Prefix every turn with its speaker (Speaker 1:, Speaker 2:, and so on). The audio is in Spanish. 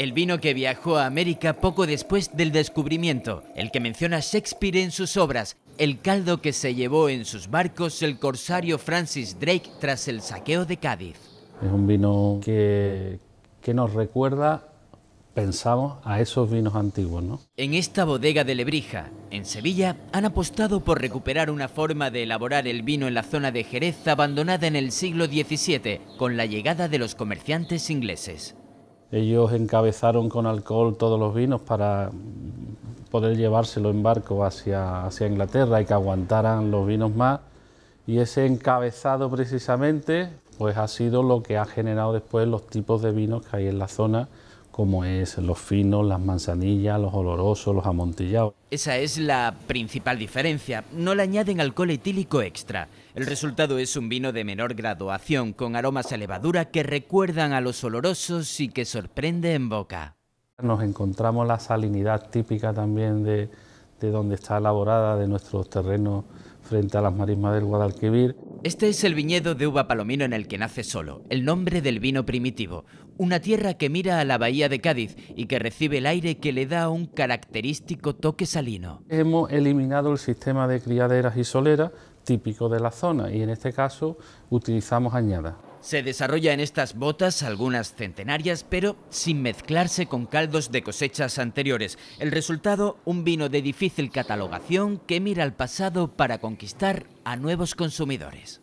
Speaker 1: el vino que viajó a América poco después del descubrimiento, el que menciona Shakespeare en sus obras, el caldo que se llevó en sus barcos el corsario Francis Drake tras el saqueo de Cádiz.
Speaker 2: Es un vino que, nos recuerda pensamos a esos vinos antiguos.
Speaker 1: En esta bodega de Lebrija, en Sevilla, han apostado por recuperar una forma de elaborar el vino en la zona de Jerez abandonada en el siglo XVII con la llegada de los comerciantes ingleses.
Speaker 2: Ellos encabezaron con alcohol todos los vinos para poder llevárselo en barco hacia, hacia Inglaterra y que aguantaran los vinos más. Y ese encabezado precisamente pues ha sido lo que ha generado después los tipos de vinos que hay en la zona como es los finos, las manzanillas, los olorosos, los amontillados.
Speaker 1: Esa es la principal diferencia. No le añaden alcohol etílico extra. El resultado es un vino de menor graduación, con aromas a levadura que recuerdan a los olorosos y que sorprende en boca.
Speaker 2: Nos encontramos la salinidad típica también de, de donde está elaborada, de nuestros terrenos frente a las marismas del Guadalquivir.
Speaker 1: Este es el viñedo de uva palomino en el que nace Solo, el nombre del vino primitivo, una tierra que mira a la bahía de Cádiz y que recibe el aire que le da un característico
Speaker 2: toque salino. Hemos eliminado el sistema de criaderas y soleras típico de la zona y en este caso utilizamos añada.
Speaker 1: Se desarrolla en estas botas, algunas centenarias, pero sin mezclarse con caldos de cosechas anteriores. El resultado, un vino de difícil catalogación que mira al pasado para conquistar a nuevos consumidores.